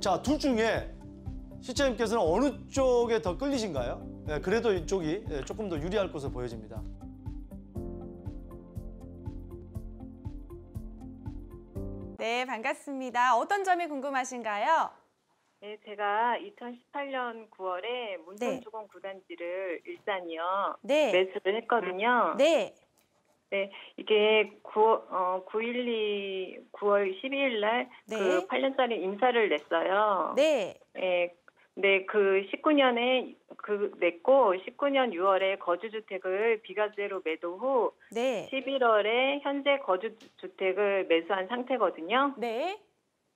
자, 둘 중에 시청자님께서는 어느 쪽에 더 끌리신가요? 네, 그래도 이쪽이 예, 조금 더 유리할 것으로 보여집니다. 네, 반갑습니다. 어떤 점이 궁금하신가요? 네, 제가 2018년 9월에 문천주공 네. 구단지를 일산이요. 네. 매수를 했거든요. 네. 어, 그 네, 이게 9, 어, 912, 9월 12일 날, 네. 그 8년짜리 임사를 냈어요. 네. 네, 네, 그 19년에 그 냈고 19년 6월에 거주주택을 비과세로 매도 후 네. 11월에 현재 거주주택을 매수한 상태거든요. 네.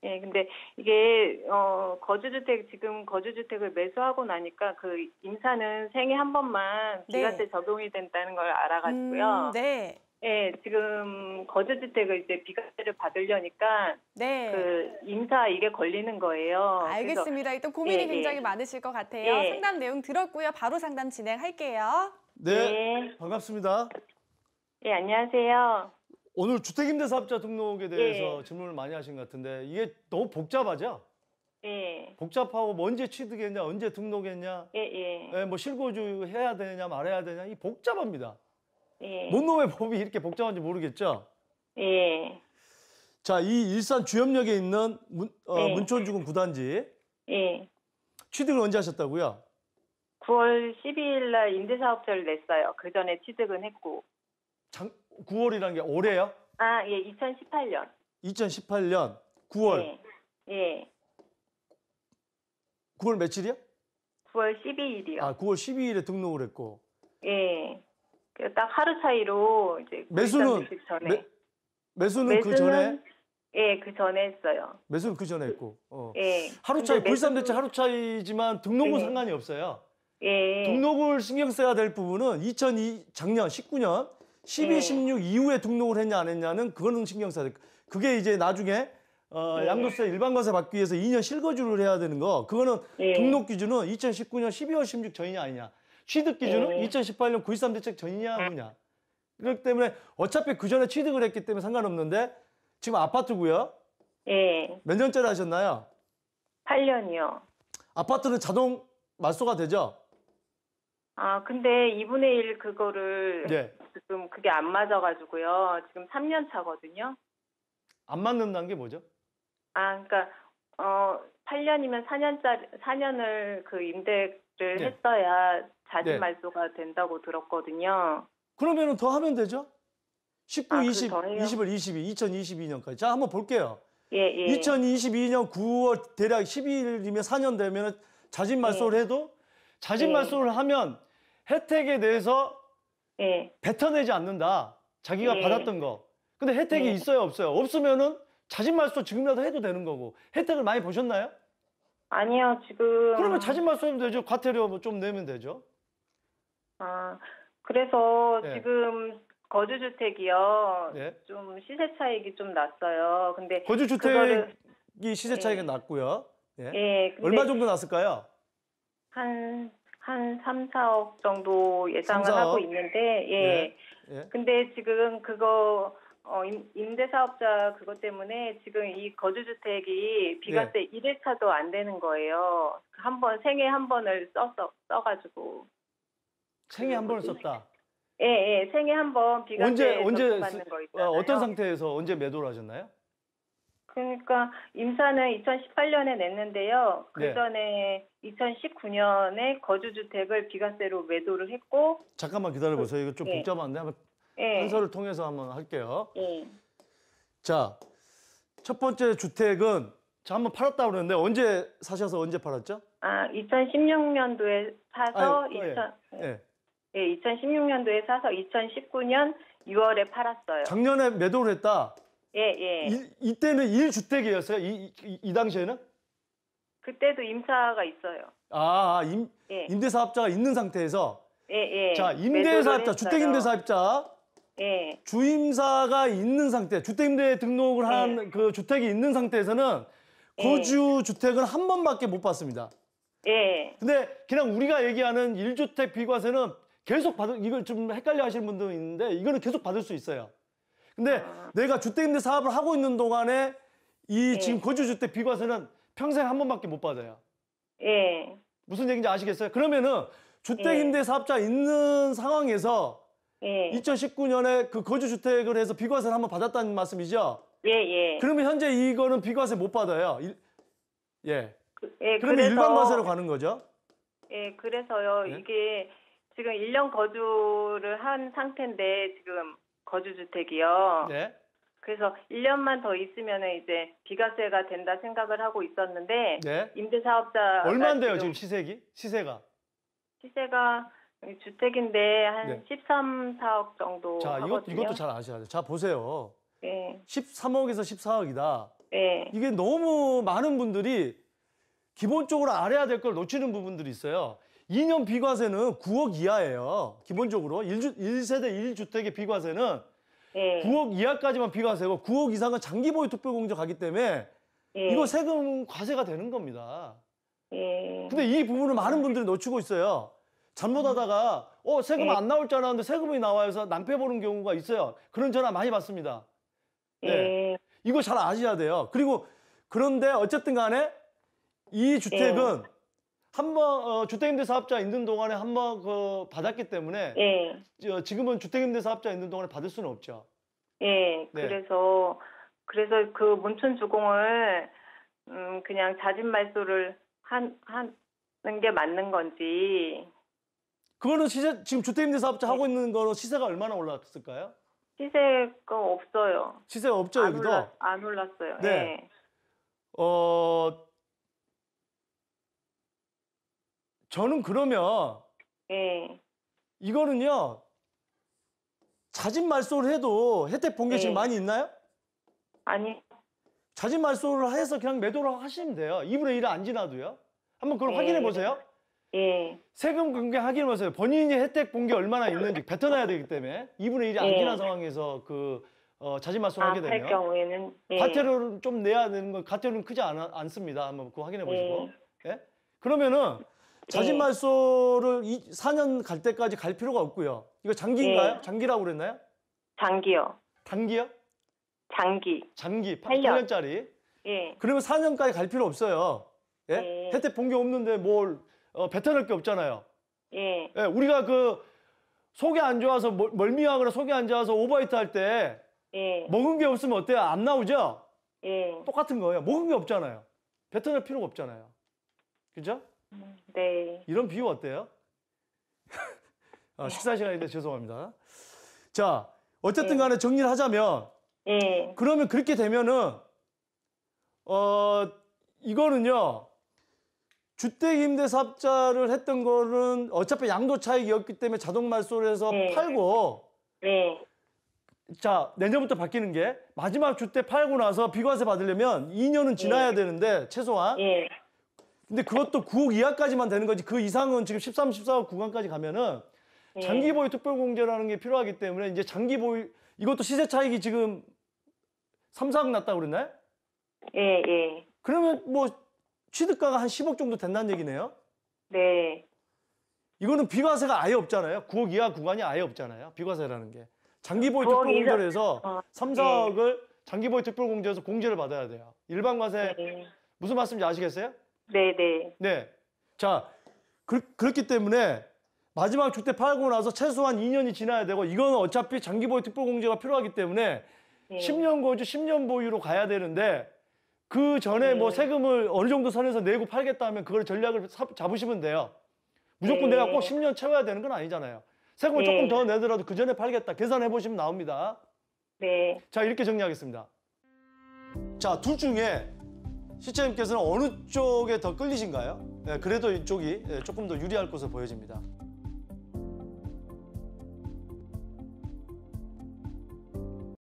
예, 근데 이게 어 거주주택 지금 거주주택을 매수하고 나니까 그임사는 생애 한 번만 비과세 네. 적용이 된다는 걸 알아가지고요. 음, 네. 예, 지금 거주주택을 이제 비과세를 받으려니까 네. 그임사 이게 걸리는 거예요. 알겠습니다. 일단 고민이 예, 예. 굉장히 예. 많으실 것 같아요. 예. 상담 내용 들었고요. 바로 상담 진행할게요. 네. 네. 반갑습니다. 예, 안녕하세요. 오늘 주택임대사업자 등록에 대해서 예. 질문을 많이 하신 것 같은데 이게 너무 복잡하죠? 예. 복잡하고 뭐 언제 취득했냐, 언제 등록했냐, 예, 예. 예, 뭐 실거주 해야 되냐, 말해야 되냐, 이 복잡합니다. 예. 뭔 놈의 법이 이렇게 복잡한지 모르겠죠? 예. 자, 이 일산 주염역에 있는 문, 어, 예. 문촌주군 구단지 예. 취득을 언제 하셨다고요? 9월 12일 날 임대사업자를 냈어요. 그 전에 취득은 했고. 장, 9월이라는 게 올해요? 아, 예, 2018년. 2018년 9월. 예. 예. 9월 며칠이요? 9월 12일이요. 아, 9월 12일에 등록을 했고. 예. 딱 하루 차이로 이제 매수는 전에. 매, 매수는, 그 매수는 그 전에 예, 그 전에 했어요. 매수는 그 전에 했고. 어. 예. 하루 차이 불삼 대체 매수... 하루 차이지만 등록은 예. 상관이 없어요. 예. 등록을 신경 써야 될 부분은 2002 작년 19년 십이, 네. 십육 이후에 등록을 했냐 안 했냐는 그거는 신경 써야 돼. 그게 이제 나중에 어, 네. 양도세 일반과세 받기 위해서 2년 실거주를 해야 되는 거 그거는 네. 등록 기준은 2019년 12월 16 전이냐 아니냐 취득 기준은 네. 2018년 9.13 대책 전이냐 네. 아니냐 그렇기 때문에 어차피 그 전에 취득을 했기 때문에 상관없는데 지금 아파트고요 네. 몇 년째를 하셨나요? 8년이요 아파트는 자동 말소가 되죠? 아, 근데 2분의 1 그거를 네. 지금 그게 안 맞아가지고요. 지금 3년 차거든요. 안 맞는다는 게 뭐죠? 아, 그러니까 어 8년이면 4년짜리 4년을 그 임대를 네. 했어야 자진 네. 예. 말소가 된다고 들었거든요. 그러면은 더 하면 되죠? 19, 아, 20, 더해요? 21, 22, 2022년까지. 자, 한번 볼게요. 예, 예. 2022년 9월 대략 12일이면 4년 되면 자진 말소를 해도 자진 말소를 하면 혜택에 대해서 예. 뱉어내지 않는다. 자기가 예. 받았던 거. 근데 혜택이 예. 있어요, 없어요? 없으면은 자진말소 지금이라도 해도 되는 거고. 혜택을 많이 보셨나요? 아니요, 지금. 그러면 자진말소면 되죠. 과태료 뭐 좀 내면 되죠. 아, 그래서 예. 지금 거주주택이요. 예. 좀 시세 차익이 좀 났어요. 근데 거주주택이 그거를... 시세 차익이 예. 났고요. 예. 예 얼마 정도 났을까요? 한한 3, 4억 정도 예상을 3, 하고 있는데 예. 예. 예. 근데 지금 그거 어, 임대사업자 그것 때문에 지금 이 거주주택이 비가때 예. 1회차도 안 되는 거예요. 한 번, 생애 한 번을 써서, 써가지고. 생애 한 번을 썼다? 예, 예, 생애 한 번비가세 언제, 언제, 받는 거 어, 있잖아요. 어떤 상태에서 언제 매도를 하셨나요? 그러니까 임사는 2018년에 냈는데요. 그 전에 2019년에 거주주택을 비과세로 매도를 했고 잠깐만 기다려보세요. 이거 좀 네. 복잡한데 한번 네. 판서를 통해서 한번 할게요. 네. 자, 첫 번째 주택은 자 한번 팔았다 그러는데 언제 사셔서 언제 팔았죠? 아 2016년도에 사서 아유, 2000, 어, 예. 예, 예. 예, 2016년도에 사서 2019년 6월에 팔았어요. 작년에 매도를 했다. 예, 예. 이, 이때는 1주택이었어요? 이, 이, 이 당시에는? 그때도 임차가 있어요. 아, 임, 예. 임대사업자가 있는 상태에서? 예, 예. 자, 임대사업자, 주택임대사업자. 예. 주임사가 있는 상태, 주택임대 등록을 한그 예. 주택이 있는 상태에서는 예. 거주 주택은 한 번밖에 못 받습니다. 예. 근데 그냥 우리가 얘기하는 1주택 비과세는 계속 받을 이걸 좀 헷갈려 하시는 분도 있는데 이거는 계속 받을 수 있어요. 근데 아. 내가 주택임대 사업을 하고 있는 동안에 이 예. 지금 거주주택 비과세는 평생 한 번밖에 못 받아요. 예. 무슨 얘기인지 아시겠어요? 그러면은 주택임대 예. 사업자 있는 상황에서 예. 2019년에 그 거주주택을 해서 비과세를 한 번 받았다는 말씀이죠? 예, 예. 그러면 현재 이거는 비과세 못 받아요. 일, 예. 그, 예. 그러면 그래서, 일반 과세로 가는 거죠? 예, 그래서요. 예? 이게 지금 1년 거주를 한 상태인데 지금 거주주택이요. 네. 그래서 1년만 더 있으면 이제 비과세가 된다 생각을 하고 있었는데 네. 임대사업자 얼마인데요 지금 시세기? 시세가? 시세가 주택인데 한 네. 13, 4억 정도 자, 이것, 하거든요. 이것도 잘 아셔야 돼요. 자, 보세요. 네. 예. 13억에서 14억이다. 네. 예. 이게 너무 많은 분들이 기본적으로 알아야 될 걸 놓치는 부분들이 있어요. 2년 비과세는 9억 이하예요. 기본적으로 1주, 1세대 1주택의 비과세는 예. 9억 이하까지만 비과세고 9억 이상은 장기 보유 특별공제 가기 때문에 예. 이거 세금 과세가 되는 겁니다. 예. 근데 이 부분을 많은 분들이 놓치고 있어요. 잘못하다가 어 세금 예. 안 나올 줄 알았는데 세금이 나와서 낭패 보는 경우가 있어요. 그런 전화 많이 받습니다. 예. 네. 이거 잘 아셔야 돼요. 그리고 그런데 어쨌든 간에 이 주택은 예. 한번 어, 주택임대 사업자 있는 동안에 한 번 그 받았기 때문에 예. 어, 지금은 주택임대 사업자 있는 동안에 받을 수는 없죠. 예. 네. 그래서 그래서 그 문천 주공을 음 그냥 자진 말소를 한 하는 게 맞는 건지 그거는 시세 지금 주택임대 사업자 네. 하고 있는 거로 시세가 얼마나 올랐을까요? 시세가 없어요. 시세 없죠 안 여기도? 올라, 안 올랐어요. 네. 네. 어 저는 그러면 예. 이거는요 자진 말소를 해도 혜택 본게 네. 지금 예. 많이 있나요? 아니 자진 말소를 해서 그냥 매도를 하시면 돼요. 2분의 1을 안 지나도요. 한번 그걸 네. 예. 확인해 보세요. 예. 세금 관계 확인해 보세요. 본인이 혜택 본 게 얼마나 있는지 뱉어놔야 되기 때문에 2분의 1이 안 예. 지난 상황에서 그 어, 자진 말소하게 아, 를 되면 경우에는 예. 과태료를 좀 내야 되는 거 과태료는 크지 않, 않습니다. 한번 그거 확인해 보시고. 예. 예. 그러면은 자진 예. 말소를 이 4년 갈 때까지 갈 필요가 없고요. 이거 장기인가요? 네. 장기라고 그랬나요? 장기요. 단기요? 장기. 장기. 8년. 짜리 예. 그러면 4년까지 갈 필요 없어요. 예? 예. 혜택 본 게 없는데 뭘 어, 뱉어낼 게 없잖아요. 예. 예. 우리가 그 속이 안 좋아서 멀미하거나 속이 안 좋아서 오버히트 할때 예. 먹은 게 없으면 어때요? 안 나오죠? 예. 똑같은 거예요. 먹은 게 없잖아요. 뱉어낼 필요가 없잖아요. 그죠? 음, 네. 이런 비유 어때요? 아, 식사 시간인데 죄송합니다. 자, 어쨌든 네. 간에 정리를 하자면 예. 그러면 그렇게 되면은 어 이거는요. 주택 임대 사업자를 했던 거는 어차피 양도 차익이었기 때문에 자동 말소해서 네. 팔고 네. 자, 내년부터 바뀌는 게 마지막 주택 팔고 나서 비과세 받으려면 2년은 지나야 네. 되는데 최소한 예. 근데 그것도 9억 이하까지만 되는 거지 그 이상은 지금 13, 14억 구간까지 가면은 예. 장기 보유 특별 공제라는 게 필요하기 때문에 이제 장기 보유 이것도 시세 차익이 지금 3, 사억 났다 그랬나요? 예, 예. 그러면 뭐 취득가가 한 10억 정도 된다는 얘기네요. 네. 이거는 비과세가 아예 없잖아요. 9억 이하 구간이 아예 없잖아요. 비과세라는 게. 장기보유 특별공제를 해서 어, 3, 예. 4억을 장기보유 특별공제에서 공제를 받아야 돼요. 일반과세 네. 예. 무슨 말씀인지 아시겠어요? 네네. 네. 자, 그, 그렇기 때문에 마지막 주택 팔고 나서 최소한 2년이 지나야 되고 이건 어차피 장기 보유 특별 공제가 필요하기 때문에 네. 10년 거주 10년 보유로 가야 되는데 그 전에 뭐 네. 뭐 세금을 어느 정도 선에서 내고 팔겠다 하면 그걸 전략을 사, 잡으시면 돼요. 무조건 네. 내가 꼭 10년 채워야 되는 건 아니잖아요. 세금을 조금 네. 더 내더라도 그 전에 팔겠다 계산해 보시면 나옵니다. 네. 자 이렇게 정리하겠습니다. 자둘 중에 시청님께서는 어느 쪽에 더 끌리신가요? 예, 그래도 이쪽이 예, 조금 더 유리할 것으로 보여집니다.